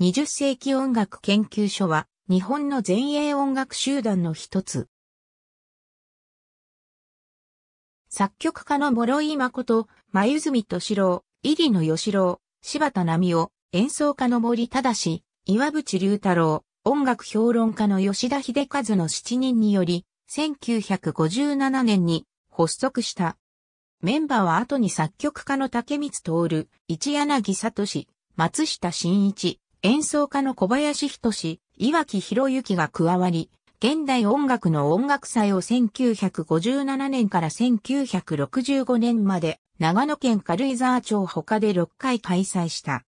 20世紀音楽研究所は日本の前衛音楽集団の一つ。作曲家の諸井誠、真住敏郎、入野義郎、柴田奈美夫、演奏家の森忠、岩渕龍太郎、音楽評論家の吉田秀和の7人により、1957年に発足した。メンバーは後に作曲家の竹光徹、一柳聡、松下真一、演奏家の小林仁岩木博之が加わり、現代音楽の音楽祭を1957年から1965年まで長野県軽井沢町他で6回開催した。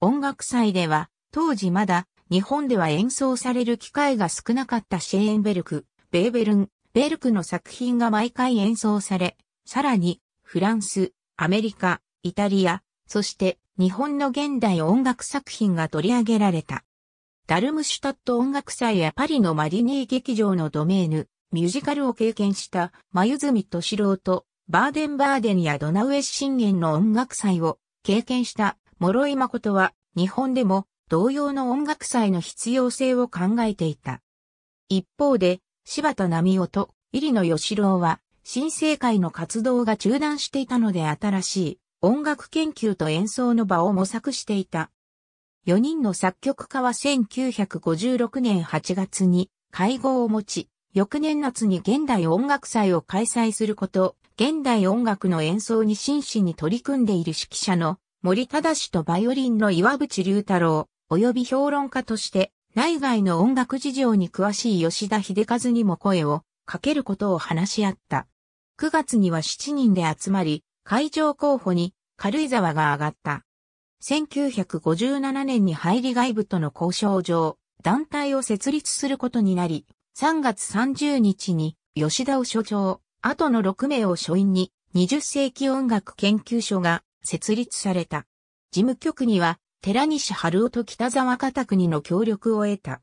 音楽祭では当時まだ日本では演奏される機会が少なかったシェーンベルク、ベーベルン、ベルクの作品が毎回演奏され、さらにフランス、アメリカ、イタリア、そして日本の現代音楽作品が取り上げられた。ダルムシュタット音楽祭やパリのマリニー劇場のドメーヌ、ミュージカルを経験した眉泉敏郎とバーデンバーデンやドナウエシンゲンの音楽祭を経験した諸井誠は日本でも同様の音楽祭の必要性を考えていた。一方で柴田奈美夫と入野義郎は新生会の活動が中断していたので新しい音楽研究と演奏の場を模索していた。4人の作曲家は1956年8月に会合を持ち、翌年夏に現代音楽祭を開催すること、現代音楽の演奏に真摯に取り組んでいる指揮者の森忠とバイオリンの岩渕龍太郎、及び評論家として内外の音楽事情に詳しい吉田秀和にも声をかけることを話し合った。9月には7人で集まり、会場候補に軽井沢が上がった。1957年に入り外部との交渉上、団体を設立することになり、3月30日に吉田を所長、後の6名を所員に20世紀音楽研究所が設立された。事務局には寺西春夫と北沢片国の協力を得た。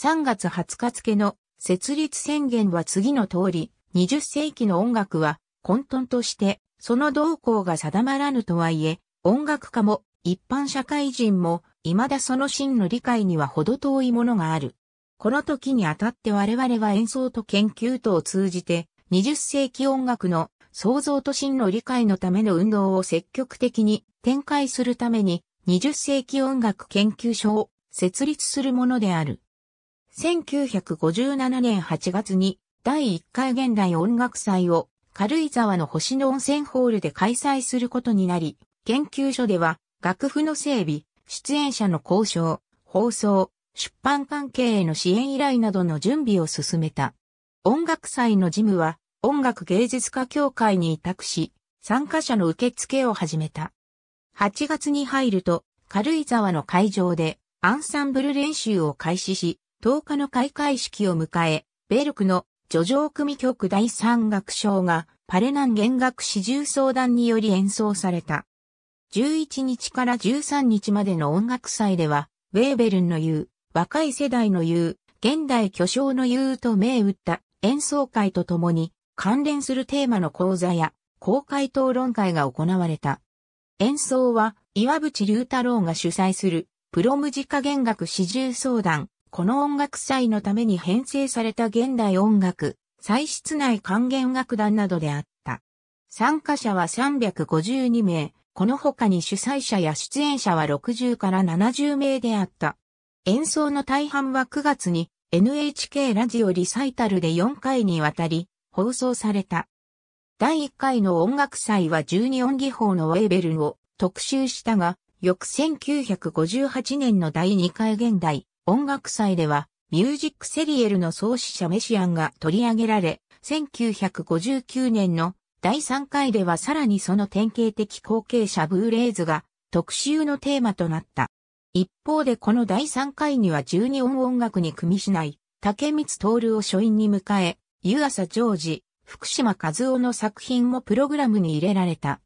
3月20日付の設立宣言は次の通り、20世紀の音楽は混沌としてその動向が定まらぬとはいえ、音楽家も一般社会人も未だその真の理解には程遠いものがある。この時にあたって我々は演奏と研究とを通じて、20世紀音楽の創造と真の理解のための運動を積極的に展開するために、20世紀音楽研究所を設立するものである。1957年8月に第1回現代音楽祭を軽井沢の星野温泉ホールで開催することになり、研究所では、楽譜の整備、出演者の交渉、放送、出版関係への支援依頼などの準備を進めた。音楽祭の事務は、音楽芸術家協会に委託し、参加者の受付を始めた。8月に入ると、軽井沢の会場で、アンサンブル練習を開始し、10日の開会式を迎え、ベルクの叙情組曲第三楽章がパレナン弦楽四重奏団により演奏された。11日から13日までの音楽祭では、ウェーベルンの言う、若い世代の言う、現代巨匠の言うと銘打った演奏会とともに、関連するテーマの講座や公開討論会が行われた。演奏は岩渕隆太郎が主催するプロムジカ弦楽四重奏団この音楽祭のために編成された現代音楽、祭室内還元楽団などであった。参加者は352名、この他に主催者や出演者は60から70名であった。演奏の大半は9月に NHK ラジオリサイタルで4回にわたり放送された。第1回の音楽祭は12音技法のウェーベルを特集したが、翌1958年の第2回現代音楽祭では、ミュージックセリエルの創始者メシアンが取り上げられ、1959年の第3回ではさらにその典型的後継者ブーレイズが特集のテーマとなった。一方でこの第3回には12音音楽に組みしない竹光徹を書院に迎え、湯浅ジョージ、福島和夫の作品もプログラムに入れられた。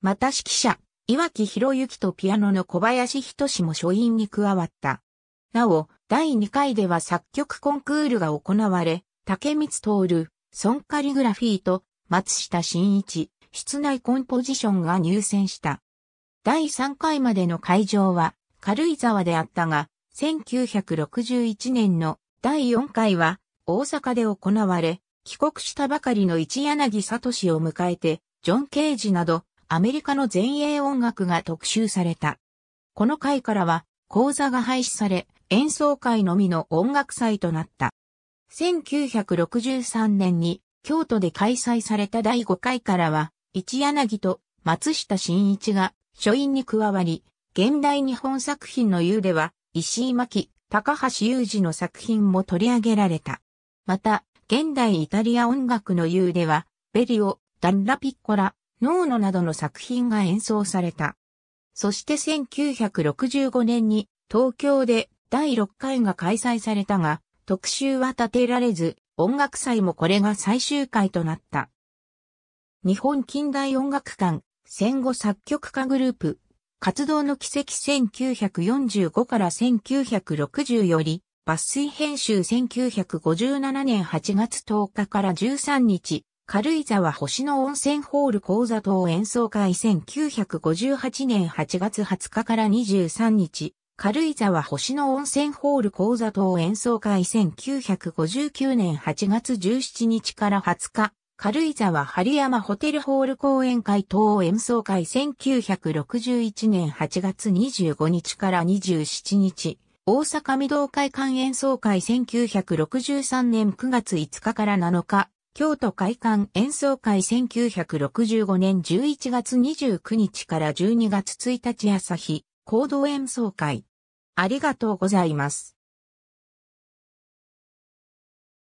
また指揮者、岩木博之とピアノの小林仁も書院に加わった。なお、第2回では作曲コンクールが行われ、竹光徹、ソンカリグラフィーと松下真一、室内コンポジションが入選した。第3回までの会場は軽井沢であったが、1961年の第4回は大阪で行われ、帰国したばかりの一柳聡を迎えて、ジョン・ケージなどアメリカの前衛音楽が特集された。この回からは講座が廃止され、演奏会のみの音楽祭となった。1963年に京都で開催された第5回からは、一柳と松下新一が書院に加わり、現代日本作品の優では、石井巻、高橋雄二の作品も取り上げられた。また、現代イタリア音楽の優では、ベリオ、ダンラピッコラ、ノーノなどの作品が演奏された。そして1965年に東京で第6回が開催されたが、特集は立てられず、音楽祭もこれが最終回となった。日本近代音楽館、戦後作曲家グループ、活動の軌跡1945から1960より、抜粋編集1957年8月10日から13日、軽井沢星野温泉ホール講座等演奏会1958年8月20日から23日、軽井沢星野温泉ホール講座等演奏会1959年8月17日から20日、軽井沢針山ホテルホール講演会等演奏会1961年8月25日から27日、大阪御堂会館演奏会1963年9月5日から7日、京都会館演奏会1965年11月29日から12月1日朝日、行動演奏会。ありがとうございます。